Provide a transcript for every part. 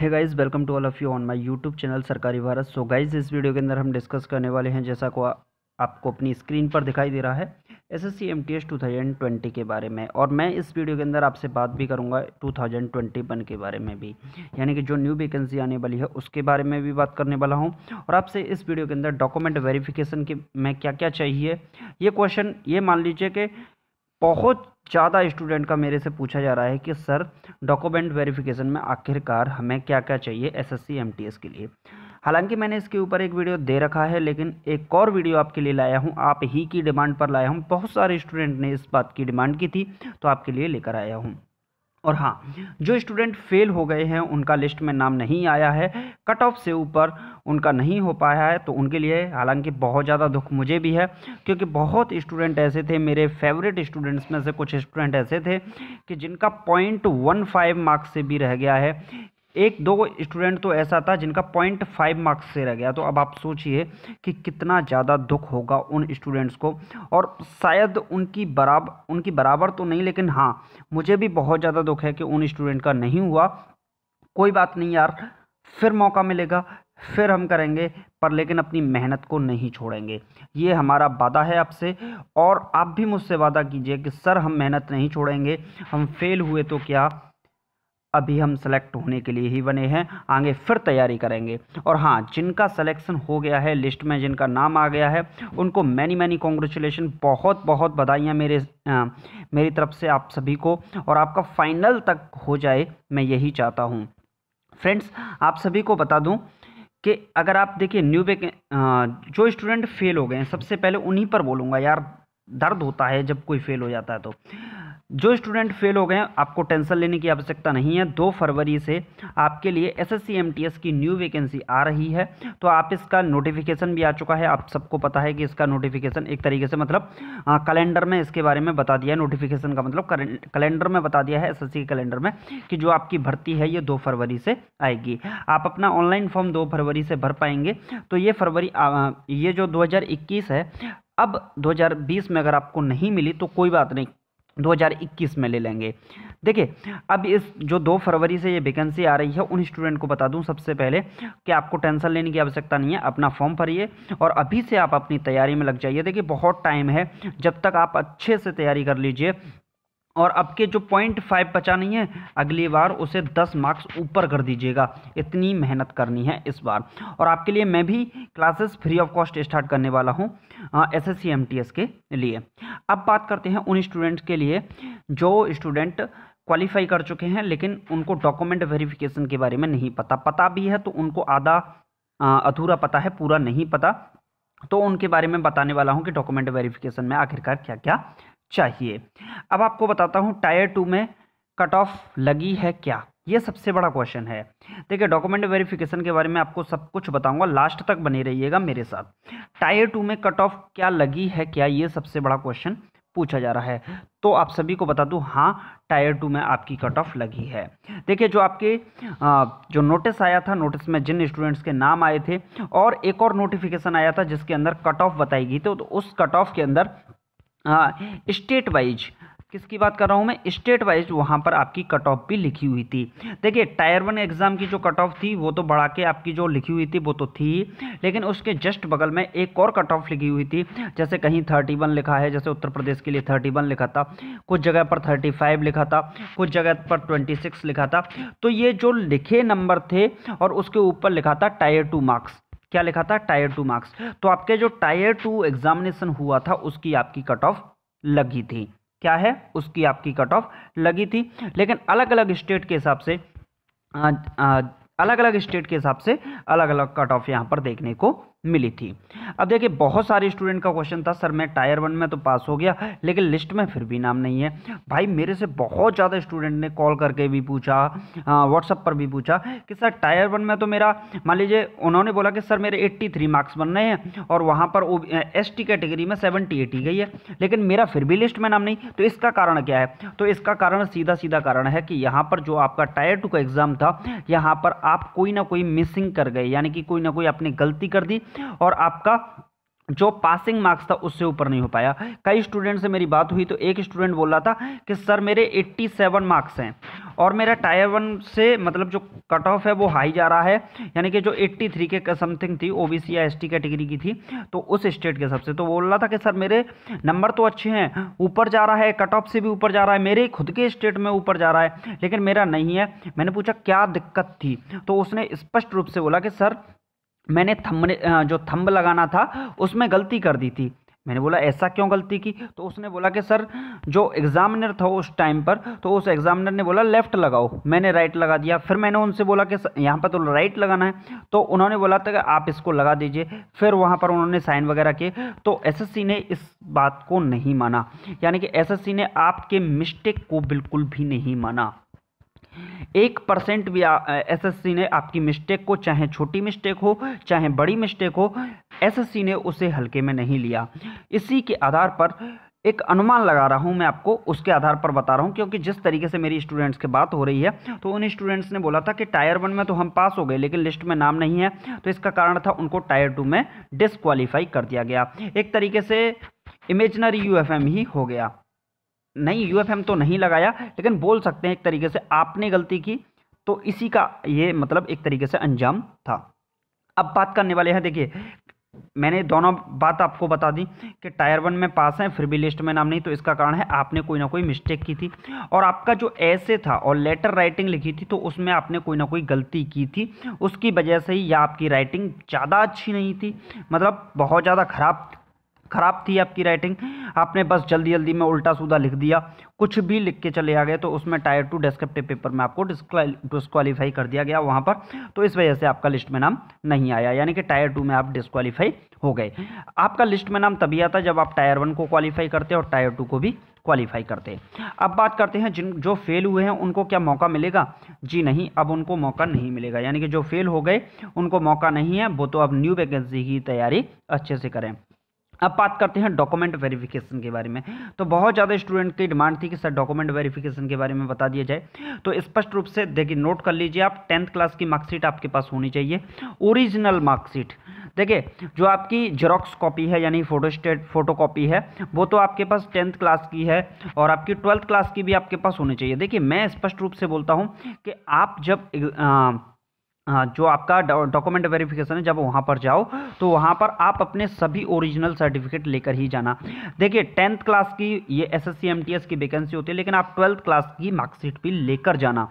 है guys welcome to all of you on my YouTube channel Sarkari Bharat so guys इस video के अंदर हम डिस्कस करने वाले हैं जैसा को आपको अपनी स्क्रीन पर दिखाई दे रहा है S S C M T S two thousand twenty के बारे में और मैं इस वीडियो के अंदर आपसे बात भी करूंगा टू थाउजेंड ट्वेंटी वन के बारे में भी यानी कि जो न्यू वैकेंसी आने वाली है उसके बारे में भी बात करने वाला हूं और आपसे इस वीडियो के अंदर डॉक्यूमेंट वेरिफिकेशन के में क्या क्या चाहिए ये क्वेश्चन ये मान लीजिए कि बहुत ज़्यादा स्टूडेंट का मेरे से पूछा जा रहा है कि सर डॉक्यूमेंट वेरिफिकेशन में आखिरकार हमें क्या क्या चाहिए एसएससी एमटीएस के लिए हालांकि मैंने इसके ऊपर एक वीडियो दे रखा है लेकिन एक और वीडियो आपके लिए लाया हूँ आप ही की डिमांड पर लाया हूँ बहुत सारे स्टूडेंट ने इस बात की डिमांड की थी तो आपके लिए लेकर आया हूँ और हाँ जो स्टूडेंट फेल हो गए हैं उनका लिस्ट में नाम नहीं आया है कट ऑफ से ऊपर उनका नहीं हो पाया है तो उनके लिए हालांकि बहुत ज़्यादा दुख मुझे भी है क्योंकि बहुत स्टूडेंट ऐसे थे मेरे फेवरेट स्टूडेंट्स में से कुछ स्टूडेंट ऐसे थे कि जिनका पॉइंट वन फाइव मार्क्स से भी रह गया है एक दो स्टूडेंट तो ऐसा था जिनका पॉइंट फाइव मार्क्स से रह गया तो अब आप सोचिए कि कितना ज़्यादा दुख होगा उन स्टूडेंट्स को और शायद उनकी बराबर उनकी बराबर तो नहीं लेकिन हाँ मुझे भी बहुत ज़्यादा दुख है कि उन स्टूडेंट का नहीं हुआ कोई बात नहीं यार फिर मौका मिलेगा फिर हम करेंगे पर लेकिन अपनी मेहनत को नहीं छोड़ेंगे ये हमारा वादा है आपसे और आप भी मुझसे वादा कीजिए कि सर हम मेहनत नहीं छोड़ेंगे हम फेल हुए तो क्या अभी हम सेलेक्ट होने के लिए ही बने हैं आगे फिर तैयारी करेंगे और हाँ जिनका सिलेक्शन हो गया है लिस्ट में जिनका नाम आ गया है उनको मैनी मैनी कॉन्ग्रेचुलेशन बहुत बहुत बधाइयाँ मेरे आ, मेरी तरफ से आप सभी को और आपका फाइनल तक हो जाए मैं यही चाहता हूँ फ्रेंड्स आप सभी को बता दूँ कि अगर आप देखिए न्यू बेक जो स्टूडेंट फेल हो गए हैं सबसे पहले उन्हीं पर बोलूँगा यार दर्द होता है जब कोई फेल हो जाता है तो जो स्टूडेंट फेल हो गए हैं आपको टेंशन लेने की आवश्यकता नहीं है दो फरवरी से आपके लिए एसएससी एमटीएस की न्यू वैकेंसी आ रही है तो आप इसका नोटिफिकेशन भी आ चुका है आप सबको पता है कि इसका नोटिफिकेशन एक तरीके से मतलब आ, कैलेंडर में इसके बारे में बता दिया है नोटिफिकेशन का मतलब कैलेंडर में बता दिया है एस के कैलेंडर में कि जो आपकी भर्ती है ये दो फरवरी से आएगी आप अपना ऑनलाइन फॉर्म दो फरवरी से भर पाएंगे तो ये फरवरी ये जो दो है अब 2020 में अगर आपको नहीं मिली तो कोई बात नहीं 2021 में ले लेंगे देखिए अब इस जो दो फरवरी से ये वैकेंसी आ रही है उन स्टूडेंट को बता दूं सबसे पहले कि आपको टेंशन लेने की आवश्यकता नहीं है अपना फॉर्म भरिए और अभी से आप अपनी तैयारी में लग जाइए देखिए बहुत टाइम है जब तक आप अच्छे से तैयारी कर लीजिए और अब के जो पॉइंट फाइव बचा नहीं है अगली बार उसे दस मार्क्स ऊपर कर दीजिएगा इतनी मेहनत करनी है इस बार और आपके लिए मैं भी classes free of cost start करने वाला हूँ S S C M T S के लिए अब बात करते हैं उन स्टूडेंट्स के लिए जो स्टूडेंट क्वालिफाई कर चुके हैं लेकिन उनको डॉक्यूमेंट वेरिफिकेशन के बारे में नहीं पता पता भी है तो उनको आधा अधूरा पता है पूरा नहीं पता तो उनके बारे में बताने वाला हूँ कि डॉक्यूमेंट वेरिफिकेशन में आखिरकार क्या क्या चाहिए अब आपको बताता हूँ टायर टू में कट ऑफ लगी है क्या ये सबसे बड़ा क्वेश्चन है देखिए डॉक्यूमेंट वेरिफिकेशन के बारे में आपको सब कुछ बताऊंगा लास्ट तक बने रहिएगा मेरे साथ टायर टू में कट ऑफ क्या लगी है क्या ये सबसे बड़ा क्वेश्चन पूछा जा रहा है तो आप सभी को बता दूं हाँ टायर टू में आपकी कट ऑफ लगी है देखिए जो आपके जो नोटिस आया था नोटिस में जिन स्टूडेंट्स के नाम आए थे और एक और नोटिफिकेशन आया था जिसके अंदर कट ऑफ बताई गई थी तो उस कट ऑफ के अंदर हाँ स्टेट वाइज किसकी बात कर रहा हूँ मैं स्टेट वाइज वहाँ पर आपकी कट ऑफ भी लिखी हुई थी देखिए टायर वन एग्ज़ाम की जो कट ऑफ थी वो तो बढ़ा के आपकी जो लिखी हुई थी वो तो थी लेकिन उसके जस्ट बगल में एक और कट ऑफ लिखी हुई थी जैसे कहीं थर्टी वन लिखा है जैसे उत्तर प्रदेश के लिए थर्टी वन लिखा था कुछ जगह पर थर्टी फाइव लिखा था कुछ जगह पर ट्वेंटी सिक्स लिखा था तो ये जो लिखे नंबर थे और उसके ऊपर लिखा था टायर टू मार्क्स क्या लिखा था टायर टू मार्क्स तो आपके जो टायर टू एग्जामिनेशन हुआ था उसकी आपकी कट ऑफ लगी थी क्या है उसकी आपकी कट ऑफ लगी थी लेकिन अलग अलग स्टेट के हिसाब से आ, आ, अलग अलग स्टेट के हिसाब से अलग अलग कट ऑफ यहाँ पर देखने को मिली थी अब देखिए बहुत सारे स्टूडेंट का क्वेश्चन था सर मैं टायर वन में तो पास हो गया लेकिन लिस्ट में फिर भी नाम नहीं है भाई मेरे से बहुत ज़्यादा स्टूडेंट ने कॉल करके भी पूछा व्हाट्सअप पर भी पूछा कि सर टायर वन में तो मेरा मान लीजिए उन्होंने बोला कि सर मेरे 83 मार्क्स बन रहे हैं और वहाँ पर एस टी कैटेगरी में सेवनटी एटी गई है लेकिन मेरा फिर भी लिस्ट में नाम नहीं तो इसका कारण क्या है तो इसका कारण सीधा सीधा कारण है कि यहाँ पर जो आपका टायर टू का एग्ज़ाम था यहाँ पर आप कोई ना कोई मिसिंग कर गए यानी कि कोई ना कोई आपने गलती कर दी और आपका जो पासिंग मार्क्स था उससे ऊपर नहीं हो पाया कई स्टूडेंट से मेरी बात हुई तो एक स्टूडेंट बोल रहा था कि सर मेरे 87 मार्क्स हैं और मेरा टायर वन से मतलब जो कट ऑफ है वो हाई जा रहा है यानी कि जो 83 के समथिंग थी ओबीसी या एसटी कैटेगरी की थी तो उस स्टेट के सबसे तो बोल रहा था कि सर मेरे नंबर तो अच्छे हैं ऊपर जा रहा है कट ऑफ से भी ऊपर जा रहा है मेरे खुद के स्टेट में ऊपर जा रहा है लेकिन मेरा नहीं है मैंने पूछा क्या दिक्कत थी तो उसने स्पष्ट रूप से बोला कि सर मैंने थंब जो थम्ब लगाना था उसमें गलती कर दी थी मैंने बोला ऐसा क्यों गलती की तो उसने बोला कि सर जो एग्ज़ामिनर था उस टाइम पर तो उस एग्ज़ामिनर ने बोला लेफ़्ट लगाओ मैंने राइट लगा दिया फिर मैंने उनसे बोला कि यहाँ पर तो राइट लगाना है तो उन्होंने बोला था कि आप इसको लगा दीजिए फिर वहाँ पर उन्होंने साइन वगैरह किए तो एसएससी ने इस बात को नहीं माना यानी कि एस ने आपके मिस्टेक को बिल्कुल भी नहीं माना एक परसेंट भी एसएससी ने आपकी मिस्टेक को चाहे छोटी मिस्टेक हो चाहे बड़ी मिस्टेक हो एसएससी ने उसे हल्के में नहीं लिया इसी के आधार पर एक अनुमान लगा रहा हूँ मैं आपको उसके आधार पर बता रहा हूँ क्योंकि जिस तरीके से मेरी स्टूडेंट्स के बात हो रही है तो उन स्टूडेंट्स ने बोला था कि टायर वन में तो हम पास हो गए लेकिन लिस्ट में नाम नहीं है तो इसका कारण था उनको टायर टू में डिसक्वालीफाई कर दिया गया एक तरीके से इमेजनरी यू ही हो गया नहीं एम तो नहीं लगाया लेकिन बोल सकते हैं एक तरीके से आपने गलती की तो इसी का ये मतलब एक तरीके से अंजाम था अब बात करने वाले हैं देखिए मैंने दोनों बात आपको बता दी कि टायर वन में पास हैं फिर भी लिस्ट में नाम नहीं तो इसका कारण है आपने कोई ना कोई मिस्टेक की थी और आपका जो ऐसे था और लेटर राइटिंग लिखी थी तो उसमें आपने कोई ना कोई गलती की थी उसकी वजह से ही या आपकी राइटिंग ज़्यादा अच्छी नहीं थी मतलब बहुत ज़्यादा ख़राब ख़राब थी आपकी राइटिंग आपने बस जल्दी जल्दी में उल्टा सीधा लिख दिया कुछ भी लिख के चले आ गए तो उसमें टायर टू डेस्क्रिप्टिव पेपर में आपको डिस्क्वालीफाई कर दिया गया वहाँ पर तो इस वजह से आपका लिस्ट में नाम नहीं आया यानी कि टायर टू में आप डिस्क्वालीफाई हो गए आपका लिस्ट में नाम तभी आता जब आप टायर वन को क्वालिफाई करते और टायर टू को भी क्वालिफाई करते अब बात करते हैं जिन जो फेल हुए हैं उनको क्या मौका मिलेगा जी नहीं अब उनको मौका नहीं मिलेगा यानी कि जो फेल हो गए उनको मौका नहीं है वो तो अब न्यू वैकेंसी की तैयारी अच्छे से करें अब बात करते हैं डॉक्यूमेंट वेरिफिकेशन के बारे में तो बहुत ज़्यादा स्टूडेंट की डिमांड थी कि सर डॉक्यूमेंट वेरिफिकेशन के बारे में बता दिया जाए तो स्पष्ट रूप से देखिए नोट कर लीजिए आप टेंथ क्लास की मार्कशीट आपके पास होनी चाहिए ओरिजिनल मार्कशीट देखिए जो आपकी जेरोक्स कॉपी है यानी फोटो स्टेट फोटो कॉपी है वो तो आपके पास टेंथ क्लास की है और आपकी ट्वेल्थ क्लास की भी आपके पास होनी चाहिए देखिए मैं स्पष्ट रूप से बोलता हूँ कि आप जब आ, हाँ, जो आपका डॉक्यूमेंट वेरिफिकेशन है जब वहाँ पर जाओ तो वहाँ पर आप अपने सभी ओरिजिनल सर्टिफिकेट लेकर ही जाना देखिए टेंथ क्लास की ये एस एस की वैकेंसी होती है लेकिन आप ट्वेल्थ क्लास की मार्कशीट भी लेकर जाना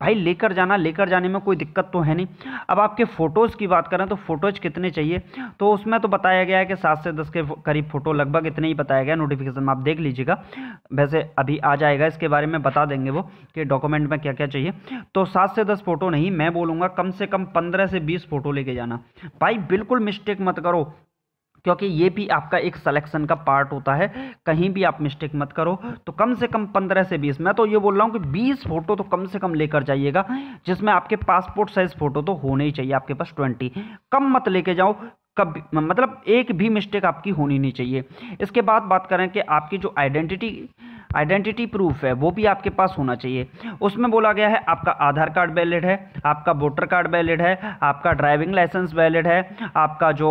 भाई लेकर जाना लेकर जाने में कोई दिक्कत तो है नहीं अब आपके फ़ोटोज़ की बात करें तो फ़ोटोज़ कितने चाहिए तो उसमें तो बताया गया है कि सात से दस के करीब फ़ोटो लगभग इतने ही बताया गया नोटिफिकेशन में आप देख लीजिएगा वैसे अभी आ जाएगा इसके बारे में बता देंगे वो कि डॉक्यूमेंट में क्या क्या चाहिए तो सात से दस फ़ोटो नहीं मैं बोलूँगा कम से कम पंद्रह से बीस फ़ोटो लेके जाना भाई बिल्कुल मिस्टेक मत करो क्योंकि ये भी आपका एक सिलेक्शन का पार्ट होता है कहीं भी आप मिस्टेक मत करो तो कम से कम पंद्रह से बीस मैं तो ये बोल रहा हूँ कि बीस फ़ोटो तो कम से कम लेकर जाइएगा जिसमें आपके पासपोर्ट साइज़ फ़ोटो तो होने ही चाहिए आपके पास ट्वेंटी कम मत लेके जाओ कब मतलब एक भी मिस्टेक आपकी होनी नहीं चाहिए इसके बाद बात करें कि आपकी जो आइडेंटिटी आइडेंटिटी प्रूफ है वो भी आपके पास होना चाहिए उसमें बोला गया है आपका आधार कार्ड वैलिड है आपका वोटर कार्ड वैलिड है आपका ड्राइविंग लाइसेंस वैलिड है आपका जो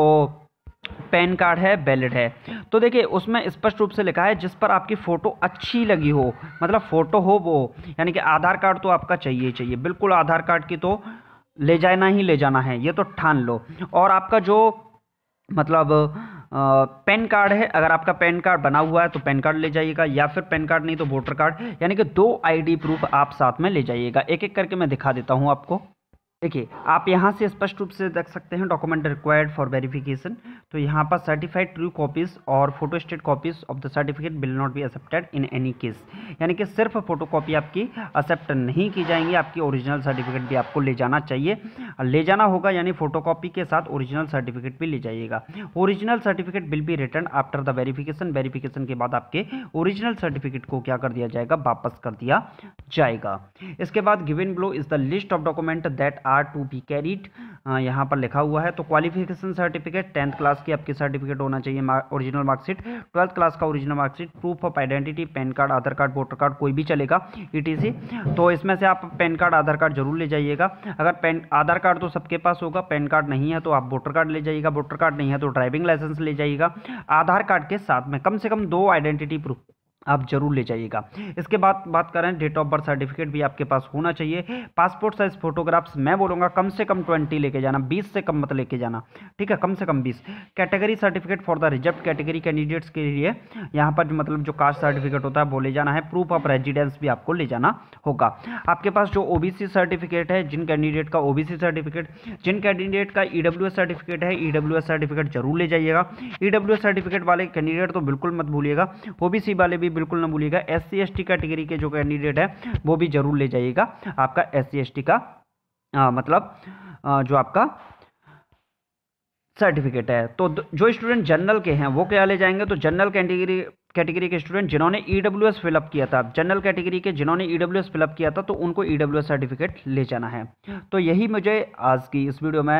पैन कार्ड है वैलिड है तो देखिए उसमें स्पष्ट रूप से लिखा है जिस पर आपकी फ़ोटो अच्छी लगी हो मतलब फ़ोटो हो वो यानी कि आधार कार्ड तो आपका चाहिए चाहिए बिल्कुल आधार कार्ड की तो ले जाना ही ले जाना है ये तो ठान लो और आपका जो मतलब पैन कार्ड है अगर आपका पैन कार्ड बना हुआ है तो पैन कार्ड ले जाइएगा या फिर पैन कार्ड नहीं तो वोटर कार्ड यानी कि दो आईडी प्रूफ आप साथ में ले जाइएगा एक एक करके मैं दिखा देता हूँ आपको देखिए आप यहाँ से स्पष्ट रूप से देख सकते हैं डॉक्यूमेंट रिक्वायर्ड फॉर वेरिफिकेशन तो यहाँ पर सर्टिफाइड ट्रू कॉपीज और photostat copies of the certificate will not be accepted in any case यानी कि सिर्फ फोटो कॉपी आपकी एक्सेप्ट नहीं की जाएंगी आपकी ओरिजिनल सर्टिफिकेट भी आपको ले जाना चाहिए ले जाना होगा यानी फोटो कॉपी के साथ ओरिजिनल सर्टिफिकेट भी ले जाइएगा original certificate will be return after the verification verification के बाद आपके ओरिजिनल सर्टिफिकेट को क्या कर दिया जाएगा वापस कर दिया जाएगा इसके बाद given below is the list of document that are to be carried यहाँ पर लिखा हुआ है तो क्वालिफिकेशन सर्टिफिकेट टेंथ क्लास की आपकी सर्टिफिकेट होना चाहिए ओरिजिनल मार्कशीट ट्वेल्थ क्लास का original marksheet proof of identity PAN card Aadhaar card voter card कोई भी चलेगा ई तो इसमें से आप पैन कार्ड आधार कार्ड जरूर ले जाइएगा अगर पैन आधार कार्ड तो सबके पास होगा पैन कार्ड नहीं है तो आप वोटर कार्ड ले जाइएगा वोटर कार्ड नहीं है तो ड्राइविंग लाइसेंस ले जाइएगा आधार कार्ड के साथ में कम से कम दो आइडेंटिटी प्रूफ आप जरूर ले जाइएगा इसके बाद बात करें डेट ऑफ बर्थ सर्टिफिकेट भी आपके पास होना चाहिए पासपोर्ट साइज फोटोग्राफ्स मैं बोलूँगा कम से कम ट्वेंटी लेके जाना बीस से कम मत लेके जाना ठीक है कम से कम बीस category certificate for the reserve category candidates के लिए यहाँ पर मतलब जो कास्ट सर्टिफिकेट होता है वो ले जाना है प्रूफ ऑफ रेजिडेंस भी आपको ले जाना होगा आपके पास जो ओ सर्टिफिकेट है जिन कैंडिडेट का ओ सर्टिफिकेट जिन कैंडिडेट का ई e सर्टिफिकेट है ई e सर्टिफिकेट जरूर ले जाइएगा ई e सर्टिफिकेट वाले कैंडिडेट तो बिल्कुल मत भूलिएगा ओ वाले भी भी बिल्कुल ना भूलिएगा S C S T category के जो कैंडिडेट हैं वो भी जरूर ले जाइएगा आपका एस सी एस टी का आ, मतलब आ, जो आपका सर्टिफिकेट है तो जो स्टूडेंट जनरल के हैं वो क्या ले जाएंगे तो जनरल कैटेगरी कैटेगरी के स्टूडेंट जिन्होंने ई डब्ल्यू एस फिलअप किया था जनरल कैटेगरी के जिन्होंने ई डब्ल्यू एस फिलअप किया था तो उनको ई डब्ल्यू एस सर्टिफिकेट ले जाना है तो यही मुझे आज की इस वीडियो में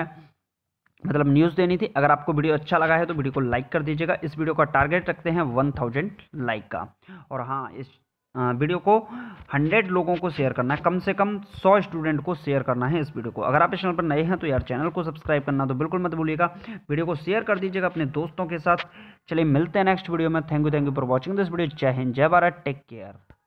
मतलब न्यूज़ देनी थी अगर आपको वीडियो अच्छा लगा है तो वीडियो को लाइक कर दीजिएगा इस वीडियो का टारगेट रखते हैं वन थाउजेंड लाइक का और हाँ इस वीडियो को हंड्रेड लोगों को शेयर करना है कम से कम सौ स्टूडेंट को शेयर करना है इस वीडियो को अगर आप इस चैनल पर नए हैं तो यार चैनल को सब्सक्राइब करना तो बिल्कुल मत भूलिएगा वीडियो को शेयर कर दीजिएगा अपने दोस्तों के साथ चलिए मिलते हैं नेक्स्ट वीडियो में thank you thank you for watching this video जय हिंद जय भारत टेक केयर